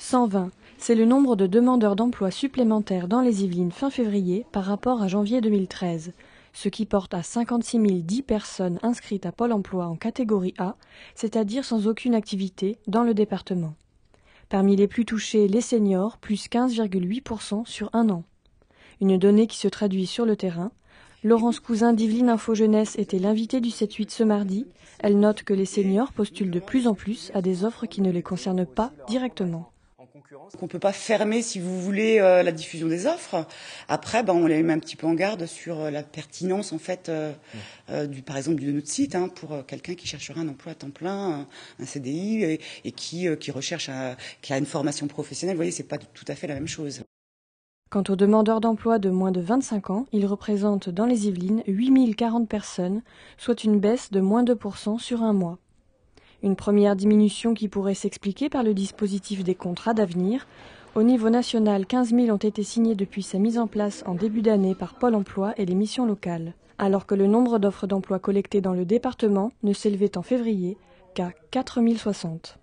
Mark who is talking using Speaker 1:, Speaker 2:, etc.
Speaker 1: 120, c'est le nombre de demandeurs d'emploi supplémentaires dans les Yvelines fin février par rapport à janvier 2013, ce qui porte à 56 010 personnes inscrites à Pôle emploi en catégorie A, c'est-à-dire sans aucune activité, dans le département. Parmi les plus touchés, les seniors, plus 15,8% sur un an. Une donnée qui se traduit sur le terrain, Laurence Cousin d'Yveline Info Jeunesse était l'invitée du 7-8 ce mardi. Elle note que les seniors postulent de plus en plus à des offres qui ne les concernent pas
Speaker 2: directement qu'on ne peut pas fermer, si vous voulez, euh, la diffusion des offres. Après, ben, on les met un petit peu en garde sur euh, la pertinence, en fait, euh, mm. du, par exemple, de notre site, hein, pour quelqu'un qui cherchera un emploi à temps plein, un, CDI, et, qui, recherche, qui a une formation professionnelle. Vous voyez, ce n'est pas tout à fait la même chose.
Speaker 1: Quant aux demandeurs d'emploi de moins de 25 ans, ils représentent dans les Yvelines 8040 personnes, soit une baisse de moins de 2% sur un mois. Une première diminution qui pourrait s'expliquer par le dispositif des contrats d'avenir. Au niveau national, 15 000 ont été signés depuis sa mise en place en début d'année par Pôle emploi et les missions locales, alors que le nombre d'offres d'emploi collectées dans le
Speaker 2: département ne s'élevait en février qu'à 4 060.